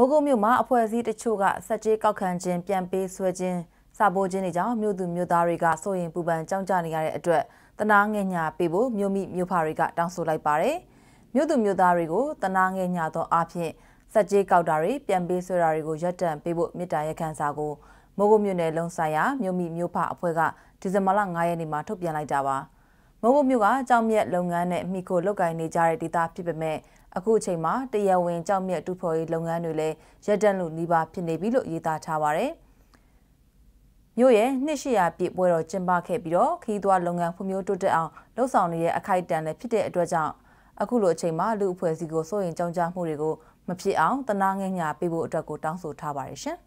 မိုးကုတ်မြို့မှာအဖွဲ့အစည်းတချို့ကစက်ကြီးကောက်ခံခြင်းပြန်ပေးဆွဲခြင်းစာပိုးခြင်းတွေကြောင့်မြို့သူမြို့သားတွေကစိုးရင်ပူပန်ကြောင်းကြနေရတဲ့အတွက်တနာငဲ့ညာပေးဖို့မြို့မိမြို့ဖတွေကတောင်းဆိုလိုက်ပါတယ်။မြို့သူမြို့သားတွေကိုတနာငဲ့ညာသောအဖြစ်စက်ကြီးကောက်တာတွေပြန်ပေးဆွဲတာတွေကိုရပ်တန့်ပေးဖို့မြစ်တာရခံစာကိုမိုးကုတ်မြို့နယ်လုံးဆိုင်ရာမြို့မိမြို့ဖအဖွဲ့ကဒီဇင်ဘာလ9ရက်နေ့မှာထုတ်ပြန်လိုက်တာပါ။မဟုတ်မျိုးကကြောင်မြက်လုပ်ငန်းနဲ့မိခိုလုတ်ကင်နေကြတဲ့ဒေသဖြစ်ပေမဲ့အခုအချိန်မှာတရားဝင်ကြောင်မြက်တူဖော်ရေးလုပ်ငန်းတွေလည်းရပ်တန့်လို့နှီးပါဖြစ်နေပြီလို့យေတာထားပါဗျ။မြို့ရဲ့နှစ်ရှိရာပြည့်ပွဲတော်ကျင်းပခဲ့ပြီးတော့ခီးသွွားလုပ်ငန်းဖွံ့ဖြိုးတိုးတက်အောင်လှုပ်ဆောင်နေတဲ့အခိုက်အတန့်လည်းဖြစ်တဲ့အတွက်ကြောင့်အခုလိုအချိန်မှာလူအဖွဲ့အစည်းကိုစိုးရင်ကြောင်ကြားမှုတွေကိုမဖြစ်အောင်တနာငဲ့ညာပေးဖို့အတွက်ကိုတောင်းဆိုထားပါတယ်ရှင်။